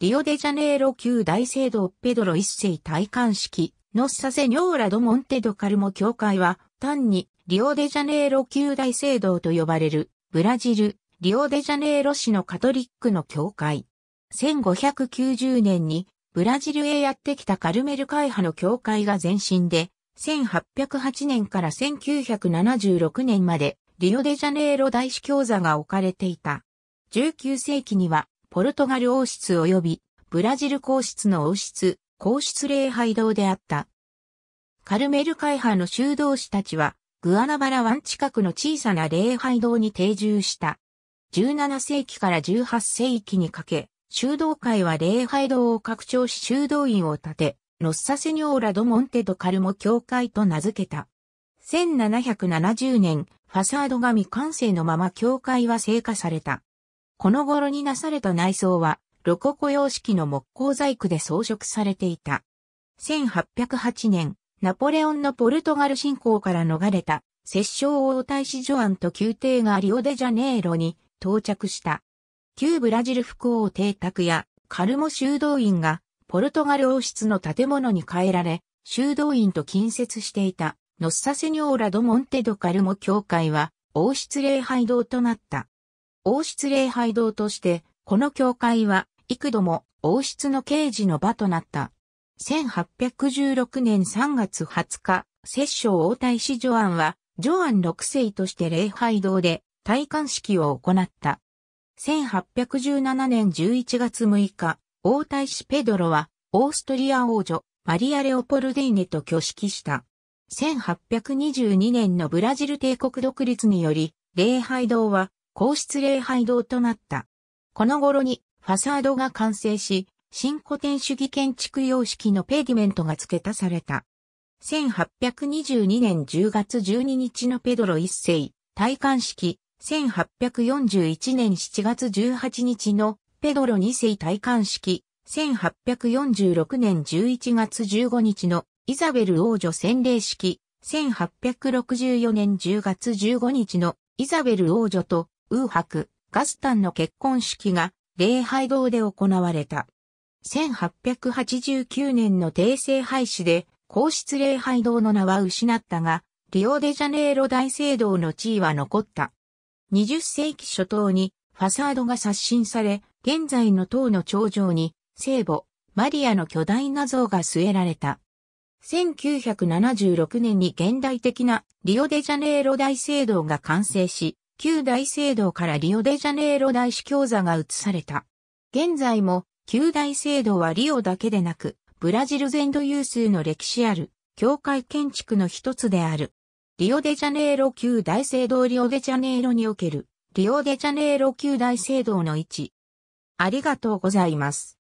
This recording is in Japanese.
リオデジャネイロ旧大聖堂ペドロ一世戴冠式、ノッサセニョーラドモンテドカルモ教会は、単にリオデジャネイロ旧大聖堂と呼ばれる、ブラジル、リオデジャネイロ市のカトリックの教会。1590年に、ブラジルへやってきたカルメル会派の教会が前身で、1808年から1976年まで、リオデジャネイロ大司教座が置かれていた。19世紀には、ポルトガル王室及びブラジル皇室の王室、皇室礼拝堂であった。カルメル会派の修道士たちは、グアナバラ湾近くの小さな礼拝堂に定住した。17世紀から18世紀にかけ、修道会は礼拝堂を拡張し修道院を建て、ロッサセニョーラ・ド・モンテ・ド・カルモ教会と名付けた。1770年、ファサードが未完成のまま教会は成果された。この頃になされた内装は、ロココ様式の木工細工で装飾されていた。1808年、ナポレオンのポルトガル侵攻から逃れた、摂政王太子ジョアンと宮廷がリオデジャネイロに到着した。旧ブラジル副王邸宅やカルモ修道院がポルトガル王室の建物に変えられ、修道院と近接していたノッサセニョーラド・モンテド・カルモ教会は王室礼拝堂となった。王室礼拝堂として、この教会は幾度も王室の刑事の場となった。1816年3月20日、摂政王太子ジョアンは、ジョアン6世として礼拝堂で戴冠式を行った。1817年11月6日、王太子ペドロは、オーストリア王女、マリア・レオポルディーネと挙式した。1822年のブラジル帝国独立により、礼拝堂は皇室礼拝堂となった。この頃にファサードが完成し、新古典主義建築様式のペディメントが付け足された。1822年10月12日のペドロ一世、戴冠式、1841年7月18日のペドロ二世戴冠式、1846年11月15日のイザベル王女洗礼式、1864年10月15日のイザベル王女とウーハク、ガスタンの結婚式が礼拝堂で行われた。1889年の帝政廃止で皇室礼拝堂の名は失ったが、リオデジャネイロ大聖堂の地位は残った。20世紀初頭にファサードが刷新され、現在の塔の頂上に聖母、マリアの巨大な像が据えられた。1976年に現代的なリオデジャネイロ大聖堂が完成し、旧大聖堂からリオデジャネイロ大司教座が移された。現在も、旧大聖堂はリオだけでなく、ブラジル全土有数の歴史ある、教会建築の一つである。リオデジャネイロ旧大聖堂リオデジャネイロにおける、リオデジャネイロ旧大聖堂の位置。ありがとうございます。